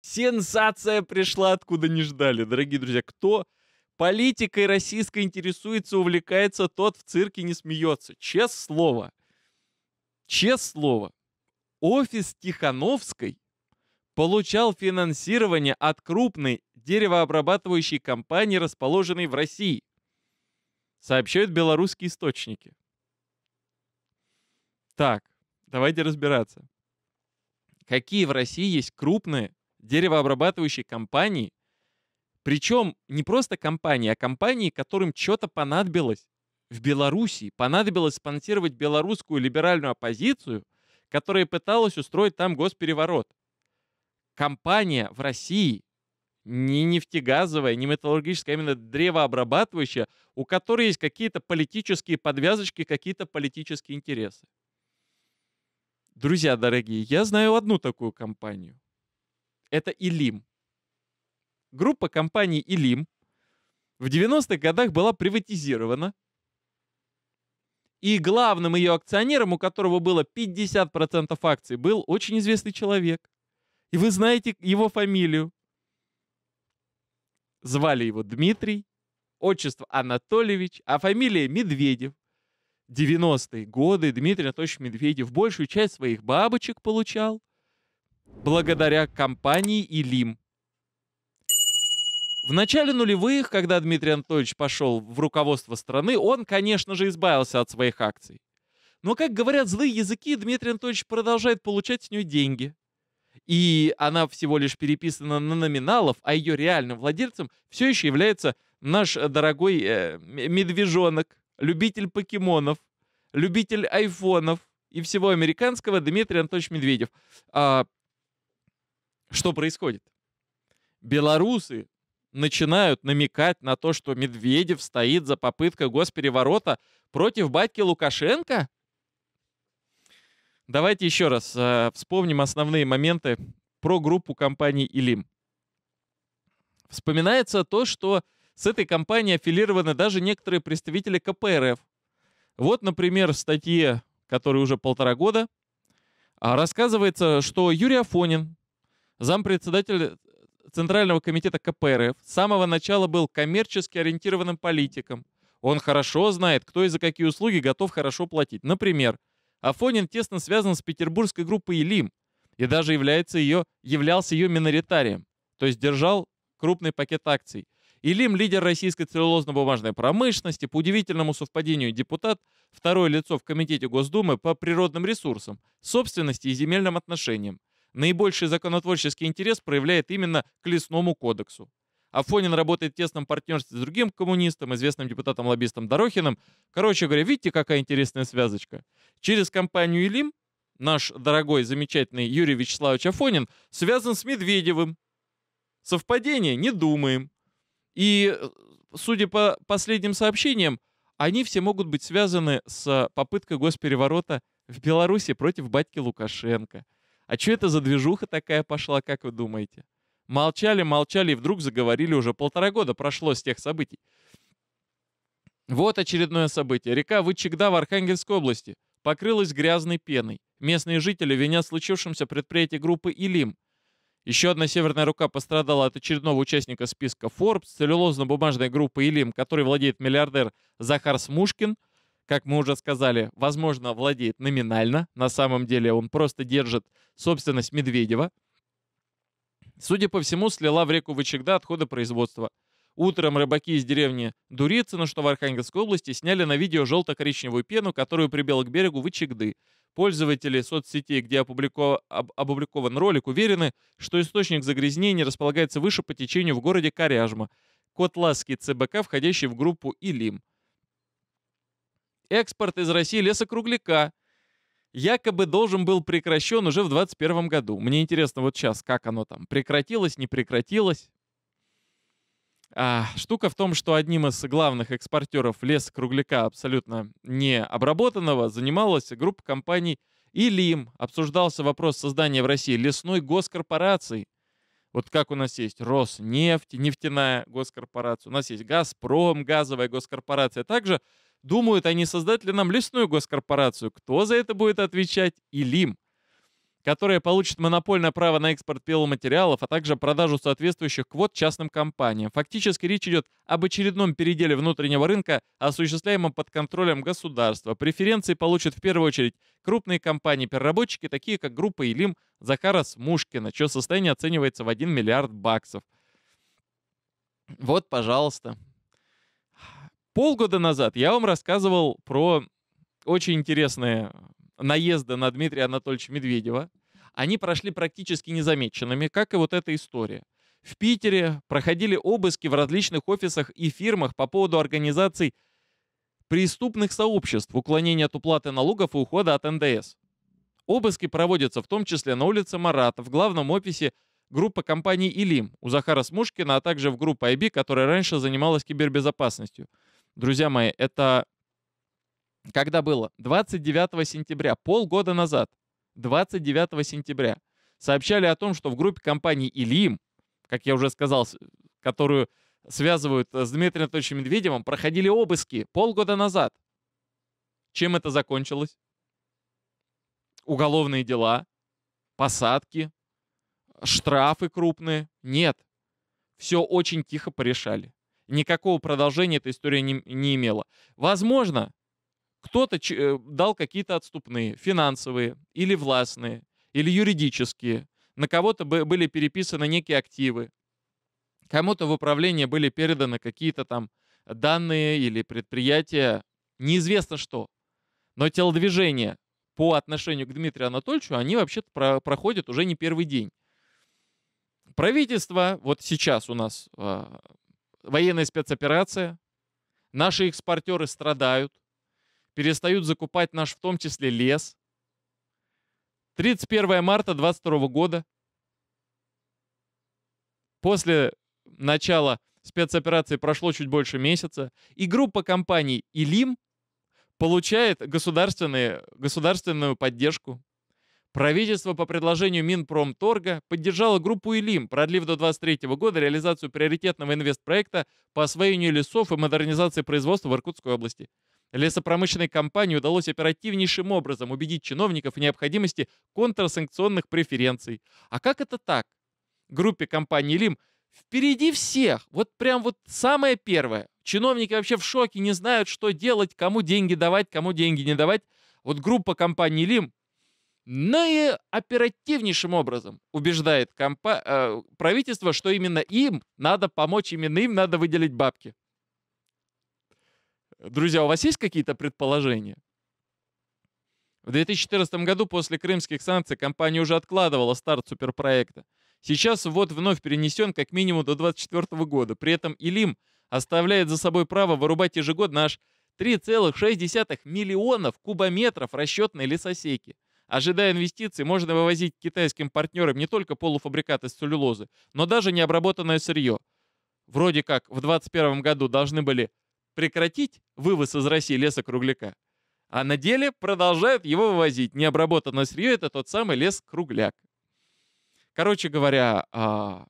Сенсация пришла, откуда не ждали. Дорогие друзья, кто политикой российской интересуется, увлекается, тот в цирке не смеется. Честное слово. Честное слово. Офис Тихановской получал финансирование от крупной деревообрабатывающей компании, расположенной в России, сообщают белорусские источники. Так, давайте разбираться. Какие в России есть крупные деревообрабатывающей компании, причем не просто компании, а компании, которым что-то понадобилось в Беларуси, понадобилось спонсировать белорусскую либеральную оппозицию, которая пыталась устроить там госпереворот. Компания в России, не нефтегазовая, не металлургическая, а именно древообрабатывающая, у которой есть какие-то политические подвязочки, какие-то политические интересы. Друзья дорогие, я знаю одну такую компанию. Это Илим. Группа компании Илим в 90-х годах была приватизирована. И главным ее акционером, у которого было 50% акций, был очень известный человек. И вы знаете его фамилию. Звали его Дмитрий, отчество Анатольевич, а фамилия Медведев. 90-е годы Дмитрий Анатольевич Медведев большую часть своих бабочек получал благодаря компании «Илим». В начале нулевых, когда Дмитрий Анатольевич пошел в руководство страны, он, конечно же, избавился от своих акций. Но, как говорят злые языки, Дмитрий Анатольевич продолжает получать с нее деньги. И она всего лишь переписана на номиналов, а ее реальным владельцем все еще является наш дорогой э, медвежонок, любитель покемонов, любитель айфонов и всего американского Дмитрий Анатольевич Медведев. А, что происходит? Белорусы начинают намекать на то, что Медведев стоит за попыткой госпереворота против батьки Лукашенко? Давайте еще раз э, вспомним основные моменты про группу компаний «Илим». Вспоминается то, что с этой компанией аффилированы даже некоторые представители КПРФ. Вот, например, в статье, которой уже полтора года, а, рассказывается, что Юрий Афонин, зампредседатель Центрального комитета КПРФ с самого начала был коммерчески ориентированным политиком. Он хорошо знает, кто и за какие услуги готов хорошо платить. Например, Афонин тесно связан с петербургской группой «Илим» и даже является ее, являлся ее миноритарием, то есть держал крупный пакет акций. Илим – лидер российской целлюлозно-бумажной промышленности, по удивительному совпадению депутат, второе лицо в Комитете Госдумы по природным ресурсам, собственности и земельным отношениям. Наибольший законотворческий интерес проявляет именно к лесному кодексу. Афонин работает в тесном партнерстве с другим коммунистом, известным депутатом-лоббистом Дорохиным. Короче говоря, видите, какая интересная связочка. Через компанию «Илим» наш дорогой, замечательный Юрий Вячеславович Афонин связан с Медведевым. Совпадение? Не думаем. И, э, судя по последним сообщениям, они все могут быть связаны с попыткой госпереворота в Беларуси против батьки Лукашенко – а что это за движуха такая пошла, как вы думаете? Молчали, молчали и вдруг заговорили уже полтора года прошло с тех событий. Вот очередное событие. Река Вычегда в Архангельской области покрылась грязной пеной. Местные жители винят случившемся предприятие группы «Илим». Еще одна северная рука пострадала от очередного участника списка Forbes, целлюлозно-бумажной группы «Илим», которой владеет миллиардер Захар Смушкин – как мы уже сказали, возможно, владеет номинально, на самом деле он просто держит собственность Медведева, судя по всему, слила в реку Вычегда отходы производства. Утром рыбаки из деревни Дурицыно, что в Архангельской области, сняли на видео желто-коричневую пену, которую прибило к берегу Вычегды. Пользователи соцсетей, где опубликован ролик, уверены, что источник загрязнения располагается выше по течению в городе Коряжма, Котласский ЦБК, входящий в группу Илим экспорт из России лесокругляка якобы должен был прекращен уже в 2021 году. Мне интересно вот сейчас, как оно там, прекратилось, не прекратилось. А, штука в том, что одним из главных экспортеров лесокругляка абсолютно необработанного занималась группа компаний «Илим». Обсуждался вопрос создания в России лесной госкорпорации – вот как у нас есть Роснефть, нефтяная госкорпорация, у нас есть Газпром, газовая госкорпорация. Также Думают, они а создать ли нам лесную госкорпорацию? Кто за это будет отвечать? Илим, которая получит монопольное право на экспорт пиломатериалов, а также продажу соответствующих квот частным компаниям. Фактически речь идет об очередном переделе внутреннего рынка, осуществляемом под контролем государства. Преференции получат в первую очередь крупные компании-переработчики, такие как группа Илим Захара Смушкина, чье состояние оценивается в 1 миллиард баксов. Вот, пожалуйста полгода назад я вам рассказывал про очень интересные наезды на Дмитрия Анатольевича Медведева. Они прошли практически незамеченными, как и вот эта история. В Питере проходили обыски в различных офисах и фирмах по поводу организаций преступных сообществ, уклонения от уплаты налогов и ухода от НДС. Обыски проводятся в том числе на улице Марата, в главном офисе группы компаний «Илим» у Захара Смушкина, а также в группе IB, которая раньше занималась кибербезопасностью – друзья мои, это когда было? 29 сентября, полгода назад, 29 сентября, сообщали о том, что в группе компании «Илим», как я уже сказал, которую связывают э, с Дмитрием Анатольевичем Медведевым, проходили обыски полгода назад. Чем это закончилось? Уголовные дела, посадки, штрафы крупные. Нет, все очень тихо порешали никакого продолжения эта история не, не имела. Возможно, кто-то э, дал какие-то отступные, финансовые или властные, или юридические. На кого-то были переписаны некие активы. Кому-то в управление были переданы какие-то там данные или предприятия. Неизвестно что. Но телодвижение по отношению к Дмитрию Анатольевичу, они вообще-то про проходят уже не первый день. Правительство, вот сейчас у нас а, военная спецоперация, наши экспортеры страдают, перестают закупать наш в том числе лес. 31 марта 2022 года, после начала спецоперации прошло чуть больше месяца, и группа компаний «Илим» получает государственную поддержку Правительство по предложению Минпромторга поддержало группу ИЛИМ, продлив до 2023 года реализацию приоритетного инвестпроекта по освоению лесов и модернизации производства в Иркутской области. Лесопромышленной компании удалось оперативнейшим образом убедить чиновников в необходимости контрсанкционных преференций. А как это так? Группе компании «Лим» впереди всех, вот прям вот самое первое. Чиновники вообще в шоке, не знают, что делать, кому деньги давать, кому деньги не давать. Вот группа компании «Лим» наиоперативнейшим образом убеждает компа- э, правительство, что именно им надо помочь, именно им надо выделить бабки. Друзья, у вас есть какие-то предположения? В 2014 году после крымских санкций компания уже откладывала старт суперпроекта. Сейчас вот вновь перенесен как минимум до 2024 года. При этом Илим оставляет за собой право вырубать ежегодно аж 3,6 миллионов кубометров расчетной лесосеки. Ожидая инвестиций, можно вывозить китайским партнерам не только полуфабрикат из целлюлозы, но даже необработанное сырье. Вроде как в 2021 году должны были прекратить вывоз из России леса-кругляка, а на деле продолжают его вывозить. Необработанное сырье — это тот самый лес-кругляк. Короче говоря, а,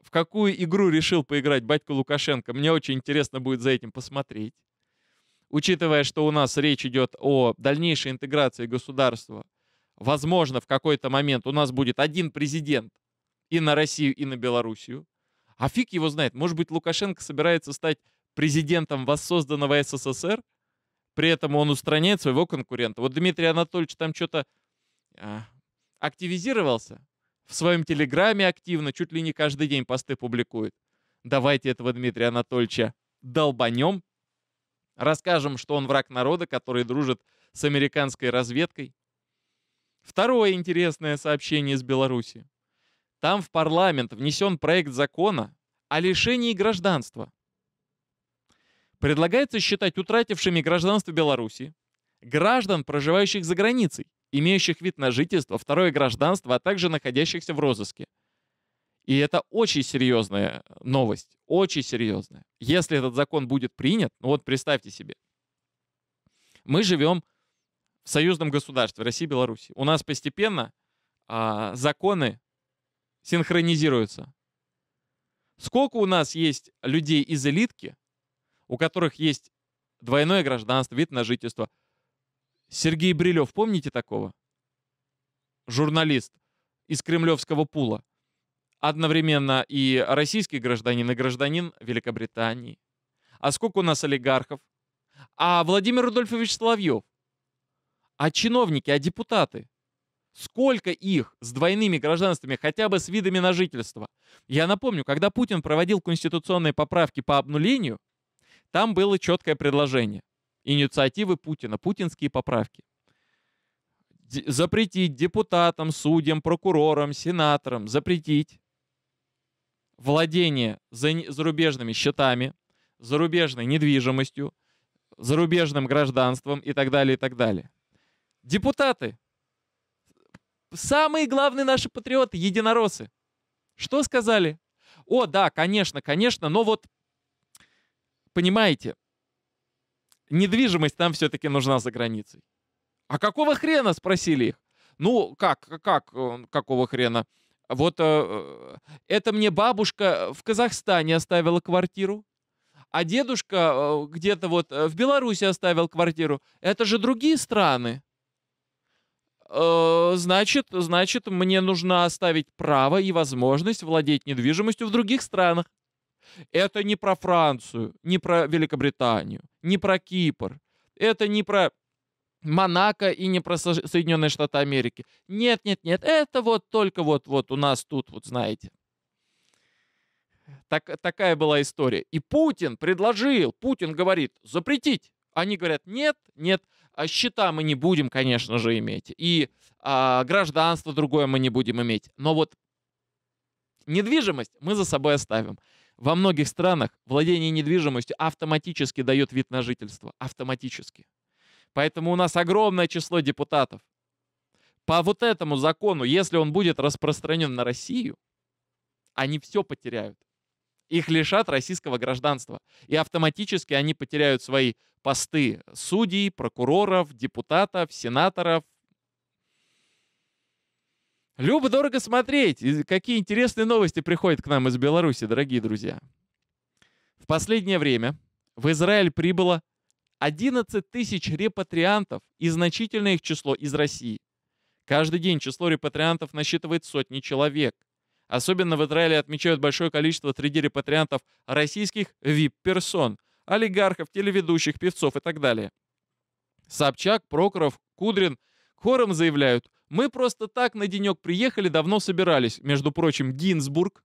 в какую игру решил поиграть батька Лукашенко, мне очень интересно будет за этим посмотреть учитывая, что у нас речь идет о дальнейшей интеграции государства, возможно, в какой-то момент у нас будет один президент и на Россию, и на Белоруссию. А фиг его знает, может быть, Лукашенко собирается стать президентом воссозданного СССР, при этом он устраняет своего конкурента. Вот Дмитрий Анатольевич там что-то а, активизировался, в своем телеграме активно, чуть ли не каждый день посты публикует. Давайте этого Дмитрия Анатольевича долбанем Расскажем, что он враг народа, который дружит с американской разведкой. Второе интересное сообщение из Беларуси. Там в парламент внесен проект закона о лишении гражданства. Предлагается считать утратившими гражданство Беларуси граждан, проживающих за границей, имеющих вид на жительство, второе гражданство, а также находящихся в розыске – и это очень серьезная новость, очень серьезная. Если этот закон будет принят, ну вот представьте себе, мы живем в союзном государстве России и Беларуси. У нас постепенно а, законы синхронизируются. Сколько у нас есть людей из элитки, у которых есть двойное гражданство, вид на жительство. Сергей Брилев, помните такого? Журналист из кремлевского пула одновременно и российский гражданин, и гражданин Великобритании. А сколько у нас олигархов? А Владимир Рудольфович Соловьев? А чиновники, а депутаты? Сколько их с двойными гражданствами, хотя бы с видами на жительство? Я напомню, когда Путин проводил конституционные поправки по обнулению, там было четкое предложение. Инициативы Путина, путинские поправки. запретить депутатам, судьям, прокурорам, сенаторам, запретить владение зарубежными счетами, зарубежной недвижимостью, зарубежным гражданством и так далее, и так далее. Депутаты. Самые главные наши патриоты, единоросы, Что сказали? О, да, конечно, конечно, но вот, понимаете, недвижимость там все-таки нужна за границей. А какого хрена, спросили их. Ну, как, как, э, какого хрена? Вот э, это мне бабушка э, в Казахстане оставила квартиру, а дедушка э, где-то вот э, в Беларуси оставил квартиру. Это же другие страны. Э, значит, значит, мне нужно оставить право и возможность владеть недвижимостью в других странах. Это не про Францию, не про Великобританию, не про Кипр. Это не про Монако и не про Соединенные Штаты Америки. Нет, нет, нет, это вот только вот, вот у нас тут, вот знаете. Так, такая была история. И Путин предложил, Путин говорит, запретить. Они говорят, нет, нет, А счета мы не будем, конечно же, иметь. И а, гражданство другое мы не будем иметь. Но вот недвижимость мы за собой оставим. Во многих странах владение недвижимостью автоматически дает вид на жительство. Автоматически. Поэтому у нас огромное число депутатов. По вот этому закону, если он будет распространен на Россию, они все потеряют. Их лишат российского гражданства. И автоматически они потеряют свои посты судей, прокуроров, депутатов, сенаторов. Любо дорого смотреть, какие интересные новости приходят к нам из Беларуси, дорогие друзья. В последнее время в Израиль прибыло 11 тысяч репатриантов и значительное их число из России. Каждый день число репатриантов насчитывает сотни человек. Особенно в Израиле отмечают большое количество среди репатриантов российских vip персон олигархов, телеведущих, певцов и так далее. Собчак, Прокоров, Кудрин хором заявляют, мы просто так на денек приехали, давно собирались. Между прочим, Гинзбург,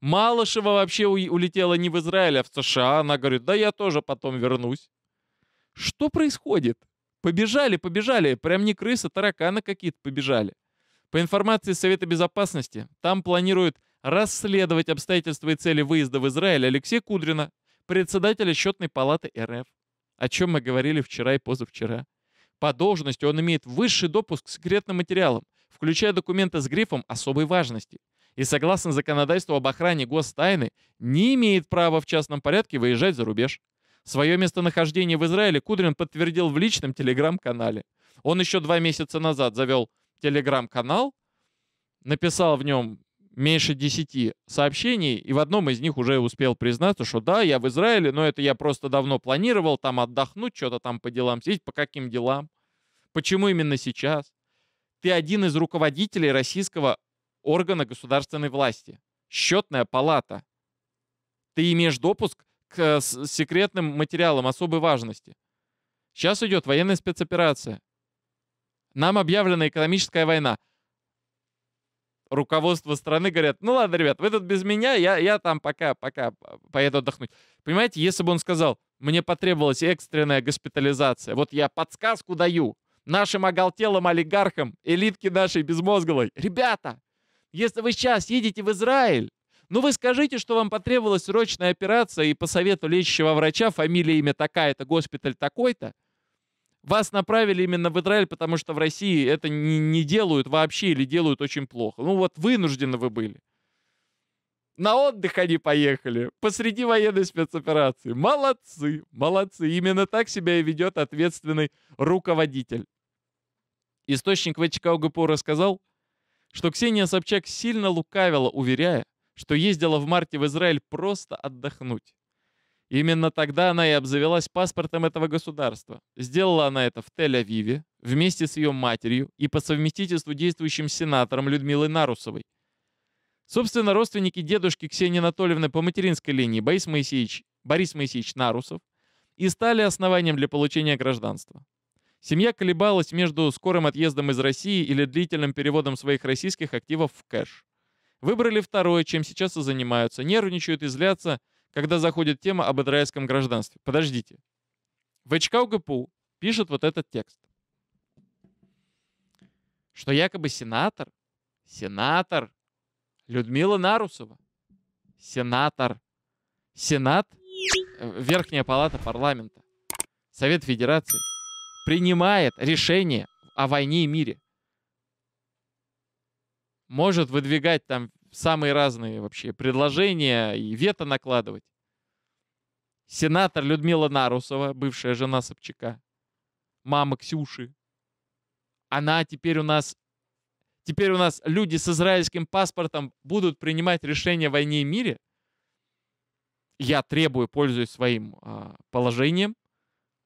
Малышева вообще улетела не в Израиль, а в США. Она говорит, да я тоже потом вернусь. Что происходит? Побежали, побежали. Прям не крысы, тараканы какие-то побежали. По информации Совета Безопасности, там планируют расследовать обстоятельства и цели выезда в Израиль Алексея Кудрина, председателя счетной палаты РФ, о чем мы говорили вчера и позавчера. По должности он имеет высший допуск к секретным материалам, включая документы с грифом особой важности и согласно законодательству об охране гостайны не имеет права в частном порядке выезжать за рубеж. Свое местонахождение в Израиле Кудрин подтвердил в личном телеграм-канале. Он еще два месяца назад завел телеграм-канал, написал в нем меньше 10 сообщений, и в одном из них уже успел признаться, что да, я в Израиле, но это я просто давно планировал там отдохнуть, что-то там по делам сидеть, по каким делам. Почему именно сейчас? Ты один из руководителей российского органа государственной власти. Счетная палата. Ты имеешь допуск к э, секретным материалам особой важности. Сейчас идет военная спецоперация. Нам объявлена экономическая война. Руководство страны говорят, ну ладно, ребят, вы тут без меня, я, я там пока, пока э, поеду отдохнуть. Понимаете, если бы он сказал, мне потребовалась экстренная госпитализация, вот я подсказку даю нашим оголтелым олигархам, элитке нашей безмозглой, ребята, если вы сейчас едете в Израиль, ну вы скажите, что вам потребовалась срочная операция и по совету лечащего врача фамилия, имя такая-то, госпиталь такой-то, вас направили именно в Израиль, потому что в России это не, не делают вообще или делают очень плохо. Ну вот вынуждены вы были. На отдых они поехали посреди военной спецоперации. Молодцы, молодцы. Именно так себя и ведет ответственный руководитель. Источник в Чикаго ГПУ рассказал, что Ксения Собчак сильно лукавила, уверяя, что ездила в марте в Израиль просто отдохнуть. Именно тогда она и обзавелась паспортом этого государства. Сделала она это в Тель-Авиве вместе с ее матерью и по совместительству действующим сенатором Людмилой Нарусовой. Собственно, родственники дедушки Ксении Анатольевны по материнской линии Борис Моисеевич, Борис Моисеевич Нарусов и стали основанием для получения гражданства. Семья колебалась между скорым отъездом из России или длительным переводом своих российских активов в кэш. Выбрали второе, чем сейчас и занимаются. Нервничают и злятся, когда заходит тема об израильском гражданстве. Подождите. ВЧК УГПУ пишет вот этот текст. Что якобы сенатор, сенатор Людмила Нарусова, сенатор, сенат, э, Верхняя палата парламента, Совет Федерации, принимает решение о войне и мире. Может выдвигать там самые разные вообще предложения и вето накладывать. Сенатор Людмила Нарусова, бывшая жена Собчака, мама Ксюши, она теперь у нас Теперь у нас люди с израильским паспортом будут принимать решения о войне и мире. Я требую, пользуясь своим а, положением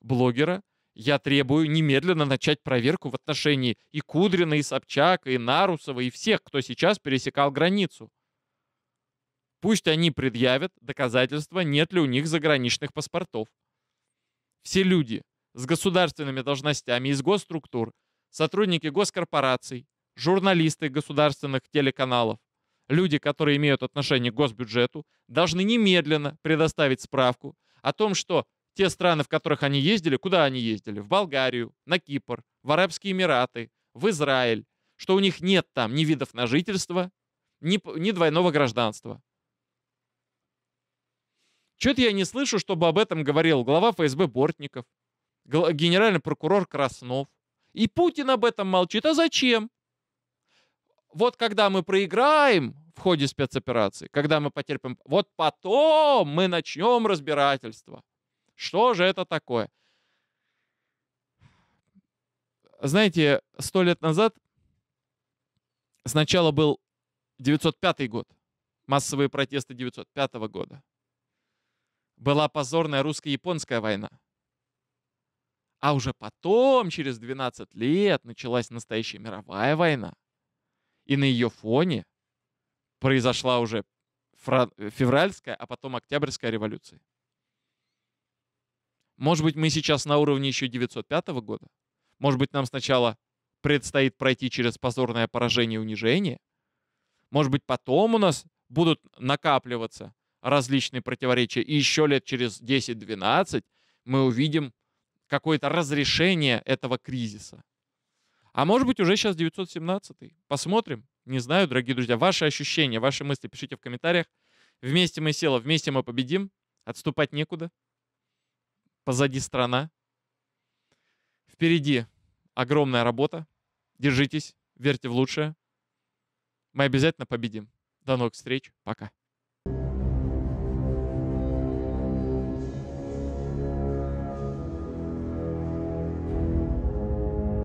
блогера, я требую немедленно начать проверку в отношении и Кудрина, и Собчака, и Нарусова, и всех, кто сейчас пересекал границу. Пусть они предъявят доказательства, нет ли у них заграничных паспортов. Все люди с государственными должностями из госструктур, сотрудники госкорпораций, журналисты государственных телеканалов, люди, которые имеют отношение к госбюджету, должны немедленно предоставить справку о том, что те страны, в которых они ездили, куда они ездили? В Болгарию, на Кипр, в Арабские Эмираты, в Израиль. Что у них нет там ни видов на жительство, ни, ни двойного гражданства. Чего-то я не слышу, чтобы об этом говорил глава ФСБ Бортников, генеральный прокурор Краснов. И Путин об этом молчит. А зачем? Вот когда мы проиграем в ходе спецоперации, когда мы потерпим... Вот потом мы начнем разбирательство. Что же это такое? Знаете, сто лет назад сначала был 905 год, массовые протесты 905 года. Была позорная русско-японская война. А уже потом, через 12 лет, началась настоящая мировая война. И на ее фоне произошла уже февральская, а потом октябрьская революция. Может быть, мы сейчас на уровне еще 905 года? Может быть, нам сначала предстоит пройти через позорное поражение и унижение? Может быть, потом у нас будут накапливаться различные противоречия, и еще лет через 10-12 мы увидим какое-то разрешение этого кризиса. А может быть, уже сейчас 917 -й. Посмотрим. Не знаю, дорогие друзья. Ваши ощущения, ваши мысли пишите в комментариях. Вместе мы села, вместе мы победим. Отступать некуда. Позади страна. Впереди огромная работа. Держитесь, верьте в лучшее. Мы обязательно победим. До новых встреч. Пока.